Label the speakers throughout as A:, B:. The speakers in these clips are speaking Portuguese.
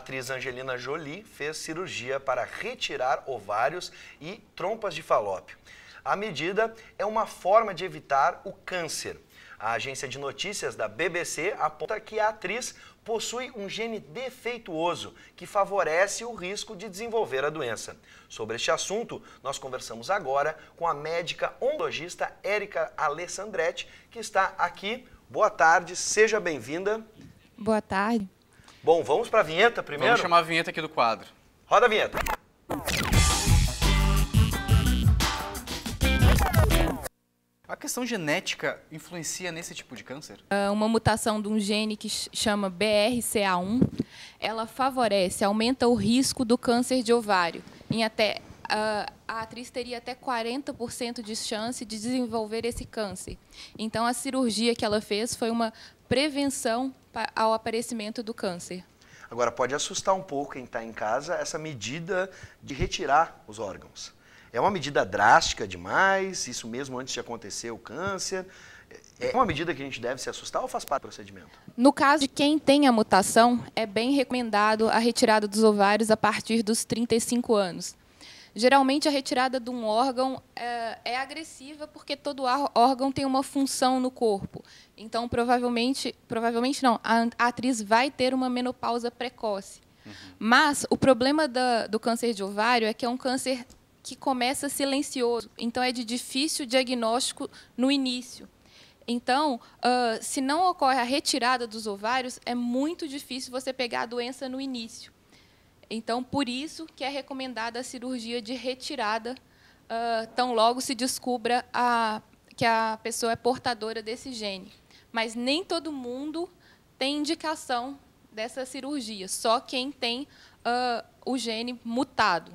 A: atriz Angelina Jolie fez cirurgia para retirar ovários e trompas de falópio. A medida é uma forma de evitar o câncer. A agência de notícias da BBC aponta que a atriz possui um gene defeituoso que favorece o risco de desenvolver a doença. Sobre este assunto, nós conversamos agora com a médica oncologista Érica Alessandretti, que está aqui. Boa tarde, seja bem-vinda.
B: Boa tarde.
A: Bom, vamos para a vinheta primeiro? Vamos chamar a vinheta aqui do quadro. Roda a vinheta.
C: A questão genética influencia nesse tipo de câncer?
B: É uma mutação de um gene que chama BRCA1, ela favorece, aumenta o risco do câncer de ovário. Em até, a atriz teria até 40% de chance de desenvolver esse câncer. Então, a cirurgia que ela fez foi uma prevenção ao aparecimento do câncer.
A: Agora, pode assustar um pouco quem está em casa essa medida de retirar os órgãos. É uma medida drástica demais, isso mesmo antes de acontecer o câncer. É, é uma medida que a gente deve se assustar ou faz parte do procedimento?
B: No caso de quem tem a mutação, é bem recomendado a retirada dos ovários a partir dos 35 anos. Geralmente, a retirada de um órgão é, é agressiva porque todo órgão tem uma função no corpo. Então, provavelmente, provavelmente não, a, atriz vai ter uma menopausa precoce. Uhum. Mas o problema da, do câncer de ovário é que é um câncer que começa silencioso, então é de difícil diagnóstico no início. Então, uh, se não ocorre a retirada dos ovários, é muito difícil você pegar a doença no início. Então, por isso que é recomendada a cirurgia de retirada, uh, tão logo se descubra a, que a pessoa é portadora desse gene. Mas nem todo mundo tem indicação dessa cirurgia, só quem tem uh, o gene mutado.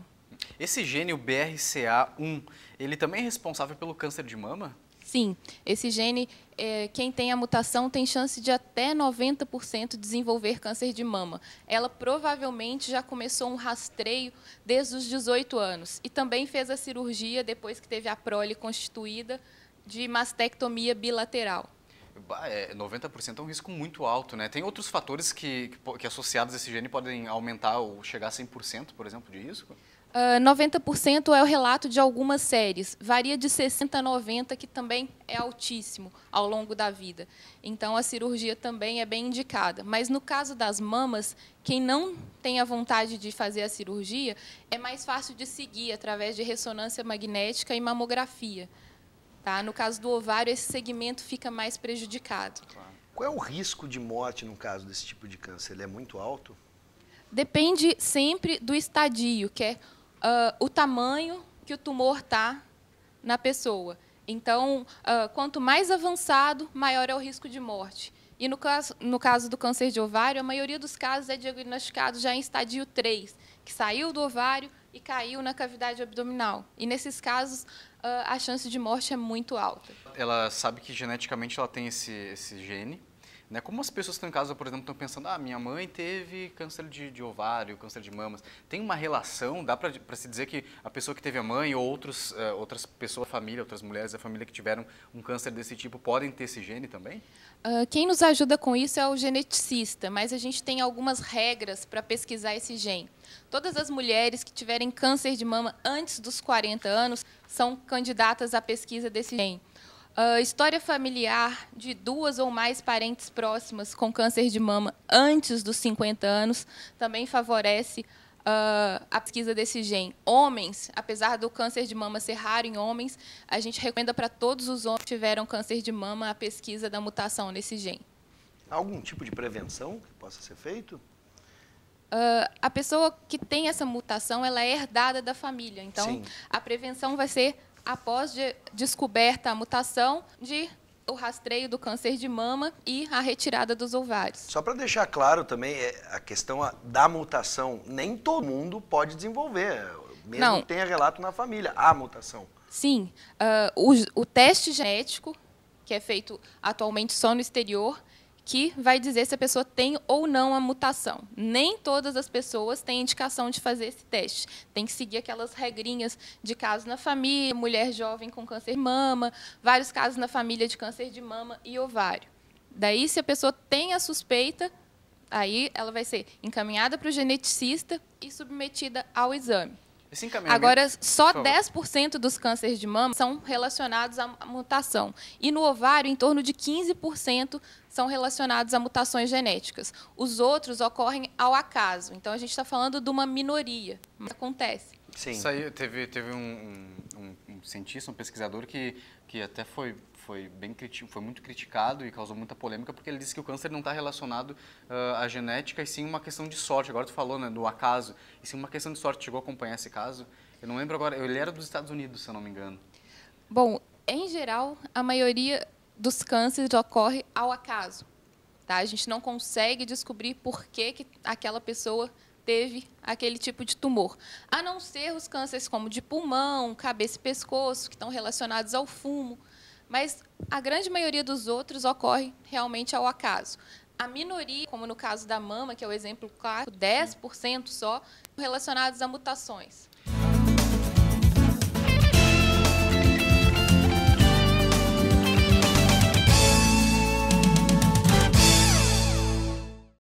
C: Esse gene, o BRCA1, ele também é responsável pelo câncer de mama?
B: sim, esse gene, é, quem tem a mutação tem chance de até 90% desenvolver câncer de mama. Ela provavelmente já começou um rastreio desde os 18 anos e também fez a cirurgia depois que teve a prole constituída de mastectomia bilateral.
C: 90% é, é um risco muito alto, né? Tem outros fatores que, que, que associados a esse gene podem aumentar ou chegar a 100%, por exemplo, de risco?
B: 90% ah, é o relato de algumas séries, varia de 60 a 90, que também é altíssimo ao longo da vida. Então a cirurgia também é bem indicada. Mas no caso das mamas, quem não tem a vontade de fazer a cirurgia, é mais fácil de seguir através de ressonância magnética e mamografia. Tá? No caso do ovário, esse segmento fica mais prejudicado.
A: Qual é o risco de morte no caso desse tipo de câncer? Ele é muito alto?
B: Depende sempre do estadio, que é uh, o tamanho que o tumor está na pessoa. Então, uh, quanto mais avançado, maior é o risco de morte. E no caso, no caso do câncer de ovário, a maioria dos casos é diagnosticado já em estadio 3, que saiu do ovário e caiu na cavidade abdominal. E nesses casos, ah, a chance de morte é muito alta.
C: Ela sabe que geneticamente ela tem esse, esse gene, né? Como as pessoas que estão em casa, por exemplo, estão pensando, ah, minha mãe teve câncer de, de ovário, câncer de mamas. Tem uma relação? Dá para se dizer que a pessoa que teve a mãe ou outros, uh, outras pessoas, família, outras mulheres da família que tiveram um câncer desse tipo podem ter esse gene também?
B: Uh, quem nos ajuda com isso é o geneticista, mas a gente tem algumas regras para pesquisar esse gene. Todas as mulheres que tiverem câncer de mama antes dos 40 anos são candidatas à pesquisa desse gene. Uh, história familiar de duas ou mais parentes próximas com câncer de mama antes dos 50 anos também favorece uh, a pesquisa desse gene. Homens, apesar do câncer de mama ser raro em homens, a gente recomenda para todos os homens que tiveram câncer de mama a pesquisa da mutação nesse gene.
A: Algum tipo de prevenção que possa ser feito?
B: Uh, a pessoa que tem essa mutação, ela é herdada da família. Então, Sim. a prevenção vai ser após de descoberta a mutação de o rastreio do câncer de mama e a retirada dos ovários.
A: Só para deixar claro também, é, a questão da mutação, nem todo mundo pode desenvolver, mesmo Não. que tenha relato na família, a mutação.
B: Sim, uh, ah, o, o teste genético, que é feito atualmente só no exterior, que vai dizer se a pessoa tem ou não a mutação. Nem todas as pessoas têm indicação de fazer esse teste. Tem que seguir aquelas regrinhas de casos na família, mulher jovem com câncer de mama, vários casos na família de câncer de mama e ovário. Daí, se a pessoa tem a suspeita, aí ela vai ser encaminhada para o geneticista e submetida ao exame.
C: Agora, só
B: 10% dos cânceres de mama são relacionados à mutação. E no ovário, em torno de 15% são relacionados a mutações genéticas. Os outros ocorrem ao acaso. Então, a gente está falando de uma minoria, mas acontece.
C: Sim. teve teve um, um, um cientista, um pesquisador que, que até foi foi, bem foi muito criticado e causou muita polêmica porque ele disse que o câncer não está relacionado uh, à genética e sim uma questão de sorte. Agora tu falou né, do acaso, e sim uma questão de sorte. Chegou a acompanhar esse caso? Eu não lembro agora, ele era dos Estados Unidos, se eu não me engano.
B: Bom, em geral, a maioria dos cânceres ocorre ao acaso. Tá? A gente não consegue descobrir por que, que aquela pessoa teve aquele tipo de tumor. A não ser os cânceres como de pulmão, cabeça e pescoço, que estão relacionados ao fumo, mas a grande maioria dos outros ocorre realmente ao acaso. A minoria, como no caso da mama, que é o exemplo clássico, 10% só, relacionados a mutações.